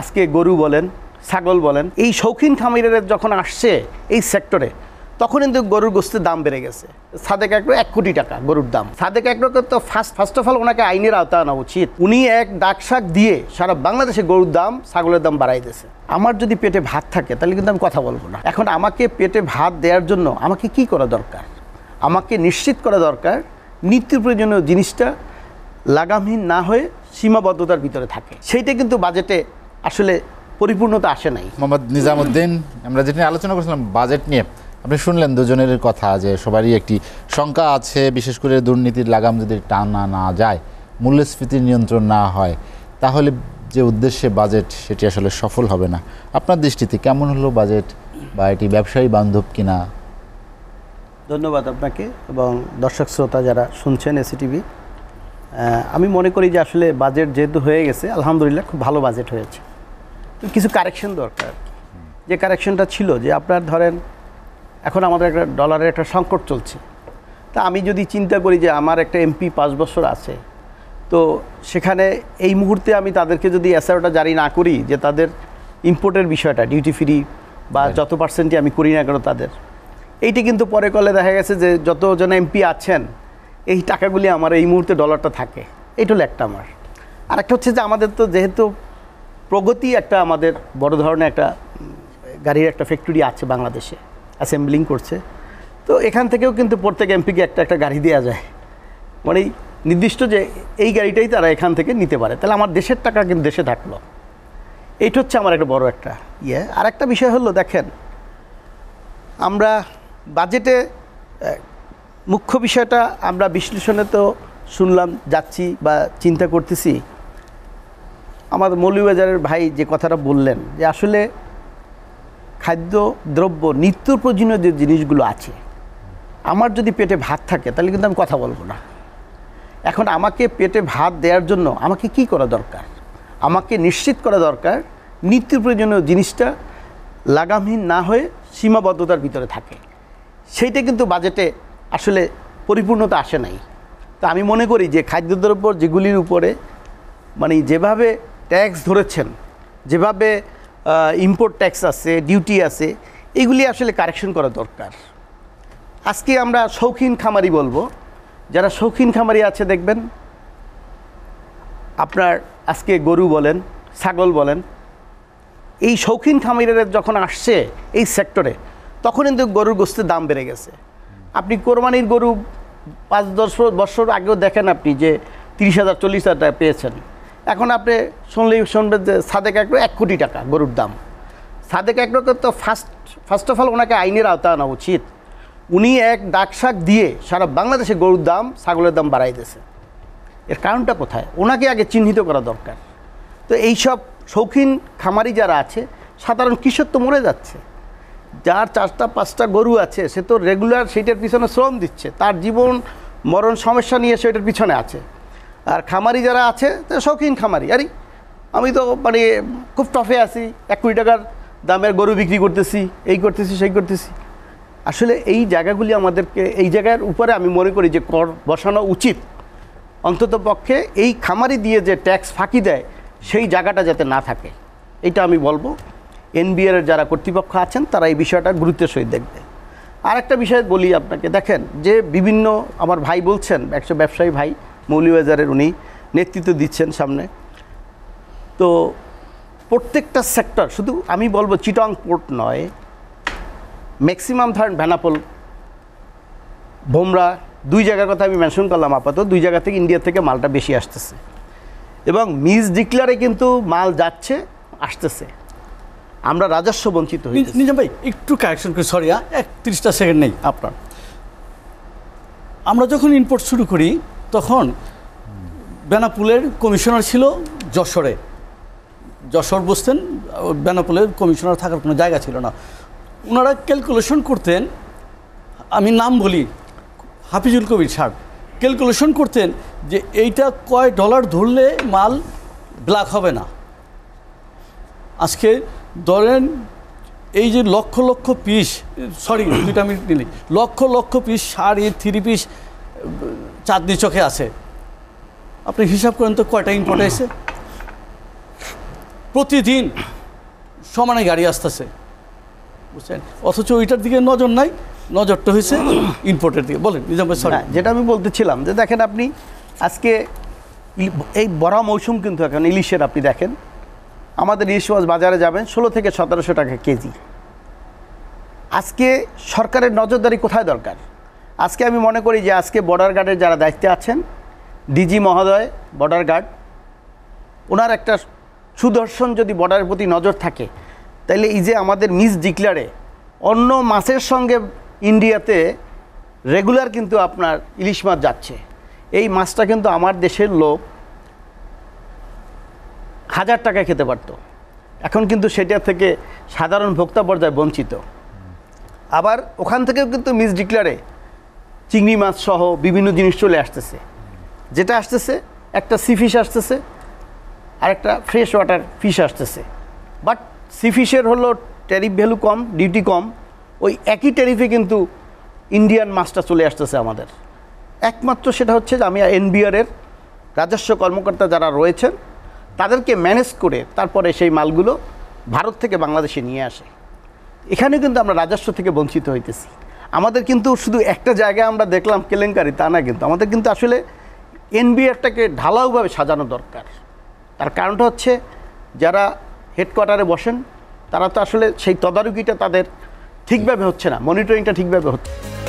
আজকে গরু বলেন ছাগল বলেন এই শৌখিন খামিরেরা যখন আসছে এই সেক্টরে তখন কিন্তু গরুর গোস্তের দাম বেড়ে গেছে সাদেক একরো এক কোটি টাকা গরুর দাম সাদেক একরোকে তো ফার্স্ট ফার্স্ট অফ অল ওনাকে আইনের আওতা আনা উচিত উনি এক ডাক শাক দিয়ে সারা বাংলাদেশে গরুর দাম ছাগলের দাম বাড়াই দিয়েছে আমার যদি পেটে ভাত থাকে তাহলে কিন্তু আমি কথা বলবো না এখন আমাকে পেটে ভাত দেওয়ার জন্য আমাকে কি করা দরকার আমাকে নিশ্চিত করা দরকার নিত্য প্রয়োজনীয় জিনিসটা লাগামহীন না হয়ে সীমাবদ্ধতার ভিতরে থাকে সেইটা কিন্তু বাজেটে আসলে পরিপূর্ণতা আসে নাই মোহাম্মদ নিজামুদ্দিন আমরা যেটা আলোচনা করছিলাম বাজেট নিয়ে আপনি শুনলেন দুজনের কথা যে সবারই একটি শঙ্কা আছে বিশেষ করে দুর্নীতির লাগাম যদি টানা না যায় মূল্যস্ফীতির নিয়ন্ত্রণ না হয় তাহলে যে উদ্দেশ্যে বাজেট সেটি আসলে সফল হবে না আপনার দৃষ্টিতে কেমন হলো বাজেট বা এটি ব্যবসায়ী বান্ধব কিনা ধন্যবাদ আপনাকে এবং দর্শক শ্রোতা যারা শুনছেন এসিটিভি আমি মনে করি যে আসলে বাজেট যেহেতু হয়ে গেছে আলহামদুলিল্লাহ খুব ভালো বাজেট হয়েছে কিছু কারেকশন দরকার যে কারেকশনটা ছিল যে আপনার ধরেন এখন আমাদের একটা ডলারের একটা সংকট চলছে তা আমি যদি চিন্তা করি যে আমার একটা এমপি পাঁচ বছর আছে তো সেখানে এই মুহূর্তে আমি তাদেরকে যদি এসআরওটা জারি না করি যে তাদের ইম্পোর্টের বিষয়টা ডিউটি ফ্রি বা যত পার্সেন্টই আমি করি না কেন তাদের এইটি কিন্তু পরে কলে দেখা গেছে যে যতজন এমপি আছেন এই টাকাগুলি আমার এই মুহূর্তে ডলারটা থাকে এইটা হলো একটা আমার আরেকটা হচ্ছে যে আমাদের তো যেহেতু প্রগতি একটা আমাদের বড় ধরনের একটা গাড়ির একটা ফ্যাক্টরি আছে বাংলাদেশে অ্যাসেম্বলিং করছে তো এখান থেকেও কিন্তু প্রত্যেক এমপিকে একটা একটা গাড়ি দেওয়া যায় মানে নির্দিষ্ট যে এই গাড়িটাই তারা এখান থেকে নিতে পারে তাহলে আমার দেশের টাকা কিন্তু দেশে থাকলো এইটা হচ্ছে আমার একটা বড় একটা ইয়ে আর একটা বিষয় হলো দেখেন আমরা বাজেটে মুখ্য বিষয়টা আমরা বিশ্লেষণে তো শুনলাম যাচ্ছি বা চিন্তা করতেছি আমার মৌলিবাজারের ভাই যে কথাটা বললেন যে আসলে খাদ্য দ্রব্য নিত্য প্রয়োজনীয় যে জিনিসগুলো আছে আমার যদি পেটে ভাত থাকে তাহলে কিন্তু আমি কথা বলবো না এখন আমাকে পেটে ভাত দেওয়ার জন্য আমাকে কি করা দরকার আমাকে নিশ্চিত করা দরকার নিত্য প্রয়োজনীয় জিনিসটা লাগামহীন না হয়ে সীমাবদ্ধতার ভিতরে থাকে সেইটা কিন্তু বাজেটে আসলে পরিপূর্ণতা আসে নাই তো আমি মনে করি যে খাদ্যদ্রব্য যেগুলির উপরে মানে যেভাবে ট্যাক্স ধরেছেন যেভাবে ইম্পোর্ট ট্যাক্স আছে ডিউটি আছে এগুলি আসলে কারেকশন করা দরকার আজকে আমরা শৌখিন খামারি বলবো যারা শৌখিন খামারি আছে দেখবেন আপনার আজকে গরু বলেন ছাগল বলেন এই শৌখিন খামারিরা যখন আসছে এই সেক্টরে তখন কিন্তু গরুর গোস্তের দাম বেড়ে গেছে আপনি কোরবানির গরু পাঁচ দশ বছর আগেও দেখেন আপনি যে তিরিশ হাজার চল্লিশ হাজার টাকা পেয়েছেন এখন আপনি শুনলে শুনবেন যে সাদেক একরো এক কোটি টাকা গরুর দাম সাদেক একরোকে তো ফার্স্ট ফার্স্ট অফ অল ওনাকে আইনের আওতা আনা উচিত উনি এক ডাক শাক দিয়ে সারা বাংলাদেশে গরুর দাম ছাগলের দাম বাড়াই দিয়েছে এর কারণটা কোথায় ওনাকে আগে চিহ্নিত করা দরকার তো এইসব শৌখিন খামারি যারা আছে সাধারণ কৃষক তো মরে যাচ্ছে যার চারটা পাঁচটা গরু আছে সে তো রেগুলার সেইটার পিছনে শ্রম দিচ্ছে তার জীবন মরণ সমস্যা নিয়ে সেটার পিছনে আছে আর খামারি যারা আছে শৌখিন খামারি আরে আমি তো মানে খুব টফে আছি এক কোটি টাকার দামের গরু বিক্রি করতেছি এই করতেছি সেই করতেছি আসলে এই জায়গাগুলি আমাদেরকে এই জায়গার উপরে আমি মনে করি যে কর বসানো উচিত অন্তত পক্ষে এই খামারি দিয়ে যে ট্যাক্স ফাঁকি দেয় সেই জায়গাটা যাতে না থাকে এটা আমি বলবো এনবিআর যারা কর্তৃপক্ষ আছেন তারা এই বিষয়টা গুরুত্বের সহিত দেখবে আর একটা বিষয় বলি আপনাকে দেখেন যে বিভিন্ন আমার ভাই বলছেন একশো ব্যবসায়ী ভাই মৌলিবাজারের উনি নেতৃত্ব দিচ্ছেন সামনে তো প্রত্যেকটা সেক্টর শুধু আমি বলবো চিটং পোর্ট নয় ম্যাক্সিমাম ধরেন ভ্যানাপোল ভোমরা দুই জায়গার কথা আমি মেনশন করলাম আপাতত দুই জায়গা থেকে ইন্ডিয়া থেকে মালটা বেশি আসতেছে এবং মিস ডিক্লারে কিন্তু মাল যাচ্ছে আসতেছে আমরা রাজস্ব বঞ্চিত হই নিজাম ভাই একটু কারেকশন করি সরি হ্যাঁ, একত্রিশটা সেকেন্ড নেই আপনার আমরা যখন ইম্পোর্ট শুরু করি তখন বেনাপুলের কমিশনার ছিল যশোরে যশোর বসতেন বেনাপুলের কমিশনার থাকার কোনো জায়গা ছিল না ওনারা ক্যালকুলেশন করতেন আমি নাম বলি হাফিজুল কবির সার ক্যালকুলেশন করতেন যে এইটা কয় ডলার ধরলে মাল ব্ল্যাক হবে না আজকে ধরেন এই যে লক্ষ লক্ষ পিস সরি দুইটা আমি নিলি লক্ষ লক্ষ পিস সার এ থ্রি পিস চাঁদনি চোখে আছে আপনি হিসাব করেন তো কয়টা ইম্পোর্ট এসে প্রতিদিন সমানে গাড়ি আসতেছে বুঝছেন অথচ ওইটার দিকে নজর নাই নজরটা হয়েছে ইম্পোর্টের দিকে বলেন নিজাম যেটা আমি বলতেছিলাম যে দেখেন আপনি আজকে এই বড় মৌসুম কিন্তু এখন ইলিশের আপনি দেখেন আমাদের ইলিশ মাছ বাজারে যাবেন ষোলো থেকে সতেরোশো টাকা কেজি আজকে সরকারের নজরদারি কোথায় দরকার আজকে আমি মনে করি যে আজকে বর্ডার গার্ডের যারা দায়িত্বে আছেন ডিজি মহোদয় বর্ডার গার্ড ওনার একটা সুদর্শন যদি বর্ডারের প্রতি নজর থাকে তাহলে এই যে আমাদের মিস ডিক্লারে অন্য মাছের সঙ্গে ইন্ডিয়াতে রেগুলার কিন্তু আপনার ইলিশ মাছ যাচ্ছে এই মাছটা কিন্তু আমার দেশের লোক হাজার টাকা খেতে পারতো এখন কিন্তু সেটা থেকে সাধারণ ভোক্তা পর্যায়ে বঞ্চিত আবার ওখান থেকেও কিন্তু মিস ডিক্লারে চিংড়ি মাছ সহ বিভিন্ন জিনিস চলে আসতেছে যেটা আসতেছে একটা সি ফিশ আসতেছে আর একটা ফ্রেশ ওয়াটার ফিশ আসতেছে বাট সি ফিশের হলো ট্যারিফ ভ্যালু কম ডিউটি কম ওই একই ট্যারিফে কিন্তু ইন্ডিয়ান মাছটা চলে আসতেছে আমাদের একমাত্র সেটা হচ্ছে যে আমি এনবিআরের রাজস্ব কর্মকর্তা যারা রয়েছেন তাদেরকে ম্যানেজ করে তারপরে সেই মালগুলো ভারত থেকে বাংলাদেশে নিয়ে আসে এখানে কিন্তু আমরা রাজস্ব থেকে বঞ্চিত হইতেছি আমাদের কিন্তু শুধু একটা জায়গায় আমরা দেখলাম কেলেঙ্কারি তা না কিন্তু আমাদের কিন্তু আসলে এনবিআরটাকে ঢালাওভাবে সাজানো দরকার তার কারণটা হচ্ছে যারা হেডকোয়ার্টারে বসেন তারা তো আসলে সেই তদারকিটা তাদের ঠিকভাবে হচ্ছে না মনিটরিংটা ঠিকভাবে হচ্ছে